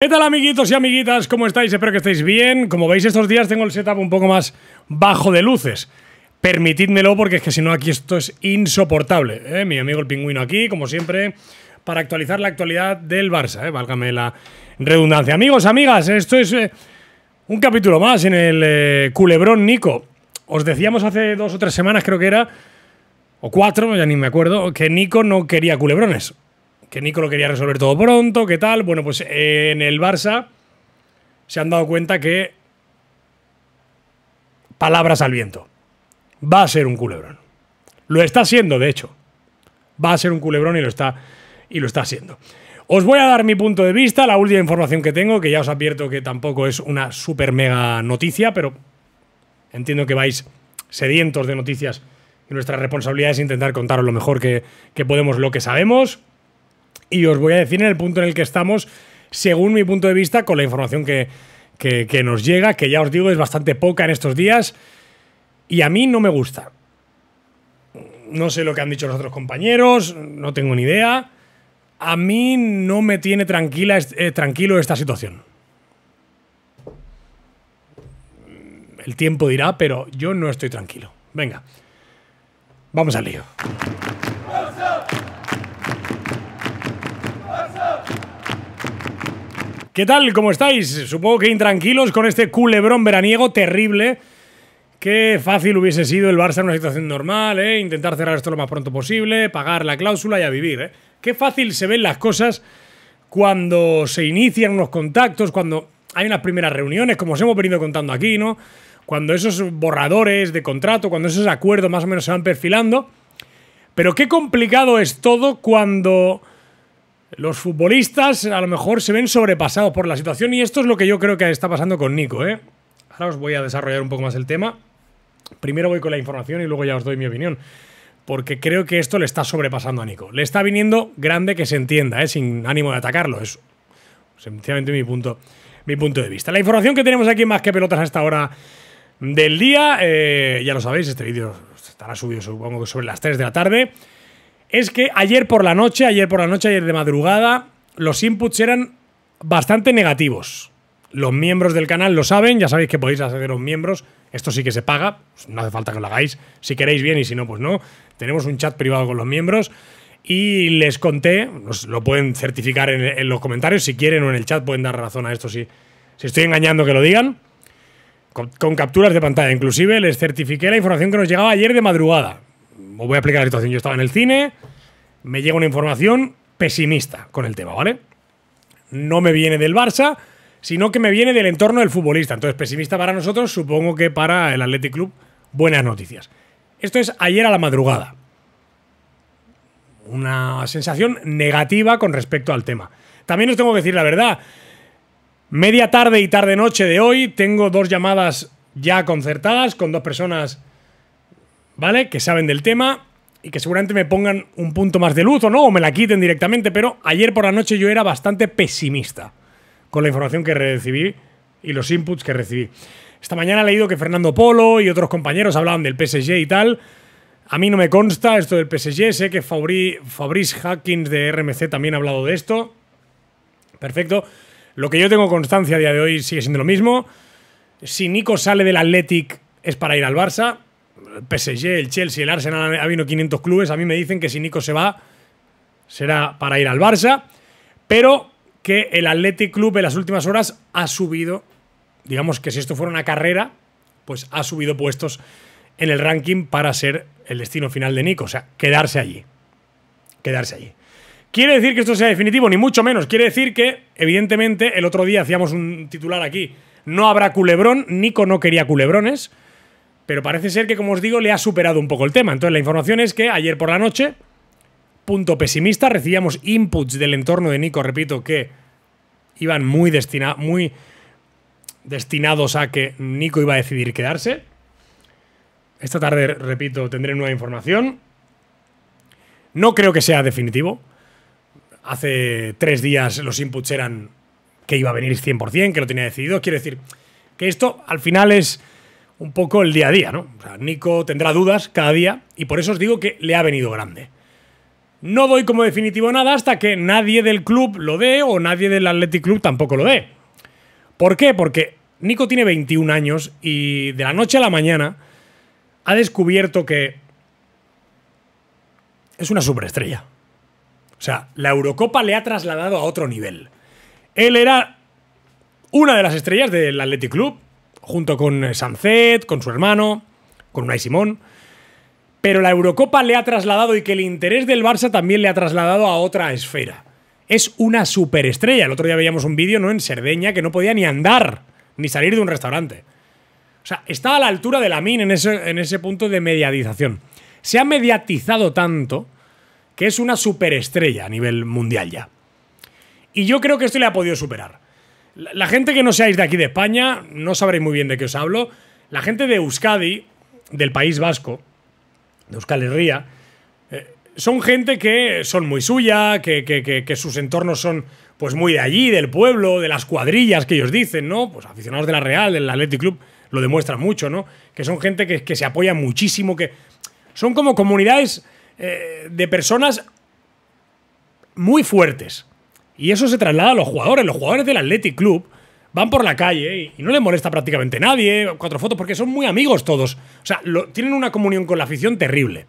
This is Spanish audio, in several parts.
¿Qué tal amiguitos y amiguitas? ¿Cómo estáis? Espero que estéis bien. Como veis estos días tengo el setup un poco más bajo de luces. Permitidmelo porque es que si no aquí esto es insoportable. ¿eh? Mi amigo el pingüino aquí, como siempre, para actualizar la actualidad del Barça. ¿eh? Válgame la redundancia. Amigos, amigas, esto es eh, un capítulo más en el eh, culebrón Nico. Os decíamos hace dos o tres semanas creo que era, o cuatro, ya ni me acuerdo, que Nico no quería culebrones que Nico lo quería resolver todo pronto, ¿qué tal? Bueno, pues eh, en el Barça se han dado cuenta que palabras al viento. Va a ser un culebrón. Lo está siendo, de hecho. Va a ser un culebrón y lo está y lo está haciendo. Os voy a dar mi punto de vista, la última información que tengo, que ya os advierto que tampoco es una super mega noticia, pero entiendo que vais sedientos de noticias y nuestra responsabilidad es intentar contaros lo mejor que podemos, lo que sabemos y os voy a decir en el punto en el que estamos, según mi punto de vista, con la información que, nos llega, que ya os digo es bastante poca en estos días, y a mí no me gusta. No sé lo que han dicho los otros compañeros, no tengo ni idea. A mí no me tiene tranquila, eh, tranquilo esta situación. El tiempo dirá, pero yo no estoy tranquilo. Venga, vamos al lío. ¿Qué tal? ¿Cómo estáis? Supongo que intranquilos con este culebrón veraniego terrible. Qué fácil hubiese sido el Barça en una situación normal, ¿eh? Intentar cerrar esto lo más pronto posible, pagar la cláusula y a vivir, ¿eh? Qué fácil se ven las cosas cuando se inician unos contactos, cuando hay unas primeras reuniones, como os hemos venido contando aquí, ¿no? Cuando esos borradores de contrato, cuando esos acuerdos más o menos se van perfilando. Pero qué complicado es todo cuando los futbolistas a lo mejor se ven sobrepasados por la situación y esto es lo que yo creo que está pasando con Nico. ¿eh? Ahora os voy a desarrollar un poco más el tema. Primero voy con la información y luego ya os doy mi opinión. Porque creo que esto le está sobrepasando a Nico. Le está viniendo grande que se entienda, ¿eh? sin ánimo de atacarlo. Es sencillamente mi punto, mi punto de vista. La información que tenemos aquí Más que Pelotas a esta hora del día, eh, ya lo sabéis, este vídeo estará subido supongo sobre las 3 de la tarde es que ayer por la noche, ayer por la noche, ayer de madrugada, los inputs eran bastante negativos. Los miembros del canal lo saben, ya sabéis que podéis los miembros. Esto sí que se paga, pues no hace falta que lo hagáis. Si queréis bien y si no, pues no. Tenemos un chat privado con los miembros y les conté, lo pueden certificar en, los comentarios si quieren o en el chat pueden dar razón a esto si, si estoy engañando que lo digan. Con, con capturas de pantalla, inclusive les certifiqué la información que nos llegaba ayer de madrugada os voy a explicar la situación. Yo estaba en el cine, me llega una información pesimista con el tema, ¿vale? No me viene del Barça, sino que me viene del entorno del futbolista. Entonces, pesimista para nosotros, supongo que para el Athletic Club, buenas noticias. Esto es ayer a la madrugada. Una sensación negativa con respecto al tema. También os tengo que decir la verdad. Media tarde y tarde noche de hoy tengo dos llamadas ya concertadas con dos personas ¿vale? Que saben del tema y que seguramente me pongan un punto más de luz o no, o me la quiten directamente, pero ayer por la noche yo era bastante pesimista con la información que recibí y los inputs que recibí. Esta mañana he leído que Fernando Polo y otros compañeros hablaban del PSG y tal. A mí no me consta esto del PSG, sé que Fabrice Hackins de RMC también ha hablado de esto. Perfecto. Lo que yo tengo constancia a día de hoy sigue siendo lo mismo. Si Nico sale del Athletic es para ir al Barça el PSG, el Chelsea, el Arsenal, ha habido 500 clubes. A mí me dicen que si Nico se va, será para ir al Barça. Pero que el Athletic Club en las últimas horas ha subido, digamos que si esto fuera una carrera, pues ha subido puestos en el ranking para ser el destino final de Nico, o sea, quedarse allí. Quedarse allí. ¿Quiere decir que esto sea definitivo? Ni mucho menos. Quiere decir que, evidentemente, el otro día hacíamos un titular aquí. No habrá culebrón. Nico no quería culebrones. Pero parece ser que, como os digo, le ha superado un poco el tema. Entonces, la información es que ayer por la noche, punto pesimista, recibíamos inputs del entorno de Nico, repito, que iban muy, destinados a que Nico iba a decidir quedarse. Esta tarde, repito, tendré nueva información. No creo que sea definitivo. Hace tres días los inputs eran que iba a venir 100%, que lo tenía decidido. Quiero decir que esto al final es un poco el día a día, ¿no? O sea, Nico tendrá dudas cada día y por eso os digo que le ha venido grande. No doy como definitivo nada hasta que nadie del club lo dé o nadie del Athletic Club tampoco lo dé. ¿Por qué? Porque Nico tiene 21 años y de la noche a la mañana ha descubierto que es una superestrella. O sea, la Eurocopa le ha trasladado a otro nivel. Él era una de las estrellas del Athletic Club junto con eh, Sancet, con su hermano, con Unai Simón. Pero la Eurocopa le ha trasladado y que el interés del Barça también le ha trasladado a otra esfera. Es una superestrella. El otro día veíamos un vídeo ¿no? en Cerdeña que no podía ni andar, ni salir de un restaurante. O sea, está a la altura de la min en ese, en ese punto de mediatización. Se ha mediatizado tanto que es una superestrella a nivel mundial ya. Y yo creo que esto le ha podido superar. La gente que no seáis de aquí de España, no sabréis muy bien de qué os hablo. La gente de Euskadi, del País Vasco, de Euskal Herria, eh, son gente que son muy suya, que, sus entornos son pues muy de allí, del pueblo, de las cuadrillas que ellos dicen, ¿no? Pues aficionados de la Real, del Athletic Club, lo demuestran mucho, ¿no? Que son gente que, se apoya muchísimo, que son como comunidades eh, de personas muy fuertes. Y eso se traslada a los jugadores. Los jugadores del Athletic Club van por la calle y no les molesta prácticamente nadie, cuatro fotos, porque son muy amigos todos. O sea, tienen una comunión con la afición terrible.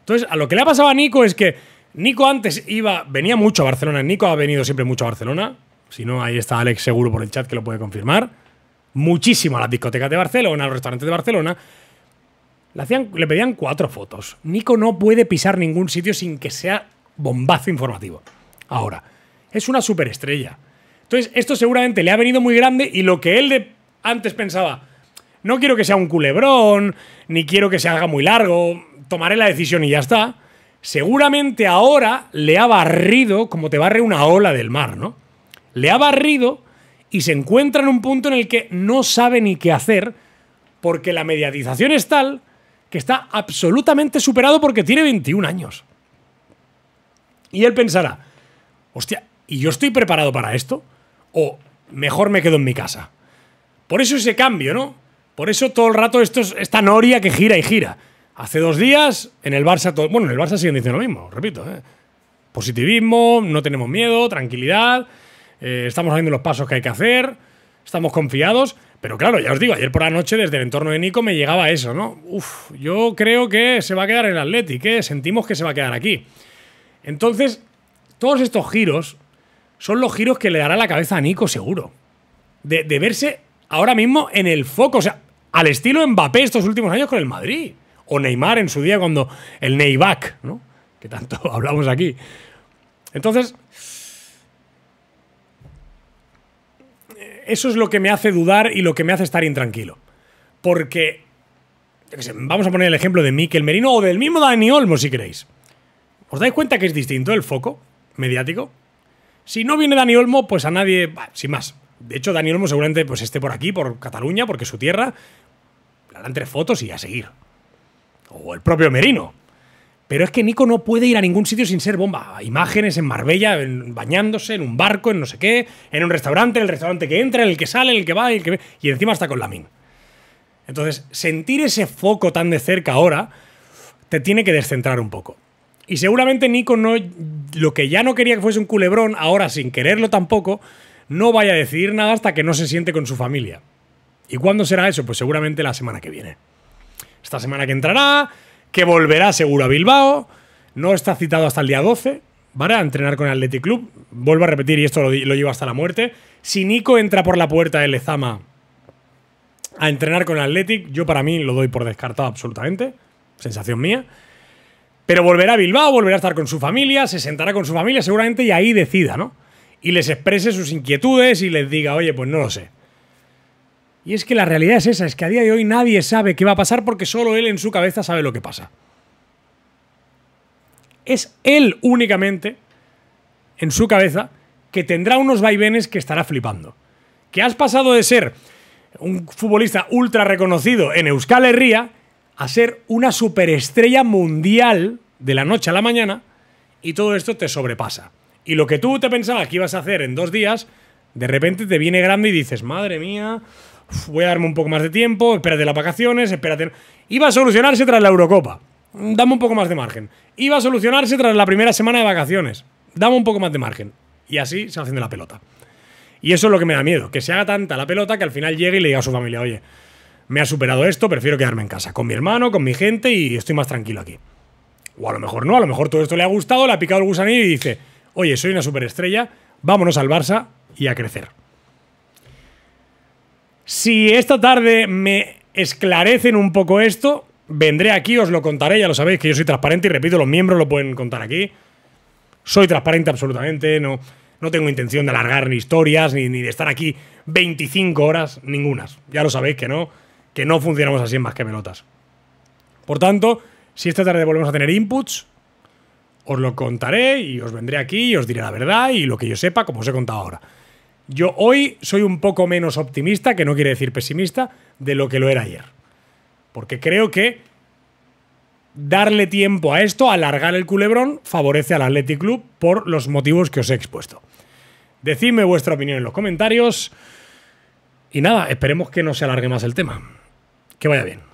Entonces, a lo que le ha pasado a Nico es que Nico antes iba, venía mucho a Barcelona. Nico ha venido siempre mucho a Barcelona. Si no, ahí está Alex seguro por el chat que lo puede confirmar. Muchísimo a las discotecas de Barcelona, a los restaurantes de Barcelona. hacían, le pedían cuatro fotos. Nico no puede pisar ningún sitio sin que sea bombazo informativo. Ahora, es una superestrella. Entonces, esto seguramente le ha venido muy grande y lo que él de antes pensaba, no quiero que sea un culebrón, ni quiero que se haga muy largo, tomaré la decisión y ya está. Seguramente ahora le ha barrido, como te barre una ola del mar, ¿no? Le ha barrido y se encuentra en un punto en el que no sabe ni qué hacer, porque la mediatización es tal que está absolutamente superado porque tiene 21 años. Y él pensará, hostia, ¿Y yo estoy preparado para esto? ¿O mejor me quedo en mi casa? Por eso ese cambio, ¿no? Por eso todo el rato esto esta noria que gira y gira. Hace dos días, en el Barça, todo, bueno, en el Barça siguen diciendo lo mismo, repito. ¿eh? Positivismo, no tenemos miedo, tranquilidad, eh, estamos haciendo los pasos que hay que hacer, estamos confiados. Pero claro, ya os digo, ayer por la noche desde el entorno de Nico me llegaba eso, ¿no? Uf, yo creo que se va a quedar en el Athletic, ¿eh? sentimos que se va a quedar aquí. Entonces, todos estos giros son los giros que le dará la cabeza a Nico, seguro. De, verse ahora mismo en el foco. O sea, al estilo Mbappé estos últimos años con el Madrid. O Neymar en su día cuando el Neyback, ¿no? Que tanto hablamos aquí. Entonces, eso es lo que me hace dudar y lo que me hace estar intranquilo. Porque, vamos a poner el ejemplo de Miquel Merino o del mismo Dani Olmo, si queréis. ¿Os dais cuenta que es distinto el foco mediático? Si no viene Dani Olmo, pues a nadie, sin más. De hecho, Dani Olmo seguramente pues, esté por aquí, por Cataluña, porque es su tierra. Le harán tres fotos y a seguir. O el propio Merino. Pero es que Nico no puede ir a ningún sitio sin ser bomba. Imágenes en Marbella, bañándose, en un barco, en no sé qué, en un restaurante, en el restaurante que entra, en el que sale, en el que va, el que... y encima está con Lamin. Entonces, sentir ese foco tan de cerca ahora te tiene que descentrar un poco. Y seguramente Nico no. Lo que ya no quería que fuese un culebrón, ahora sin quererlo tampoco, no vaya a decidir nada hasta que no se siente con su familia. ¿Y cuándo será eso? Pues seguramente la semana que viene. Esta semana que entrará, que volverá seguro a Bilbao. No está citado hasta el día 12, ¿vale? A entrenar con el Athletic Club. Vuelvo a repetir, y esto lo, lo llevo hasta la muerte. Si Nico entra por la puerta del Lezama a entrenar con el Athletic, yo para mí lo doy por descartado absolutamente. Sensación mía. Pero volverá a Bilbao, volverá a estar con su familia, se sentará con su familia seguramente y ahí decida, ¿no? Y les exprese sus inquietudes y les diga, oye, pues no lo sé. Y es que la realidad es esa, es que a día de hoy nadie sabe qué va a pasar porque solo él en su cabeza sabe lo que pasa. Es él únicamente, en su cabeza, que tendrá unos vaivenes que estará flipando. Que has pasado de ser un futbolista ultra reconocido en Euskal Herria a ser una superestrella mundial de la noche a la mañana y todo esto te sobrepasa. Y lo que tú te pensabas que ibas a hacer en dos días, de repente te viene grande y dices, madre mía, voy a darme un poco más de tiempo, espérate las vacaciones, espérate... Iba a solucionarse tras la Eurocopa, dame un poco más de margen. Iba a solucionarse tras la primera semana de vacaciones, dame un poco más de margen. Y así se haciendo la pelota. Y eso es lo que me da miedo, que se haga tanta la pelota que al final llegue y le diga a su familia, oye, me ha superado esto, prefiero quedarme en casa, con mi hermano, con mi gente y estoy más tranquilo aquí. O a lo mejor no, a lo mejor todo esto le ha gustado, le ha picado el gusanillo y dice, oye, soy una superestrella, vámonos al Barça y a crecer. Si esta tarde me esclarecen un poco esto, vendré aquí, os lo contaré, ya lo sabéis que yo soy transparente y repito, los miembros lo pueden contar aquí. Soy transparente absolutamente, no, no tengo intención de alargar ni historias, ni, ni de estar aquí 25 horas, ningunas. Ya lo sabéis que no que no funcionamos así en más que pelotas. Por tanto, si esta tarde volvemos a tener inputs, os lo contaré y os vendré aquí y os diré la verdad y lo que yo sepa, como os he contado ahora. Yo hoy soy un poco menos optimista, que no quiere decir pesimista, de lo que lo era ayer. Porque creo que darle tiempo a esto, alargar el culebrón, favorece al Athletic Club por los motivos que os he expuesto. Decidme vuestra opinión en los comentarios. Y nada, esperemos que no se alargue más el tema. Que vaya bien.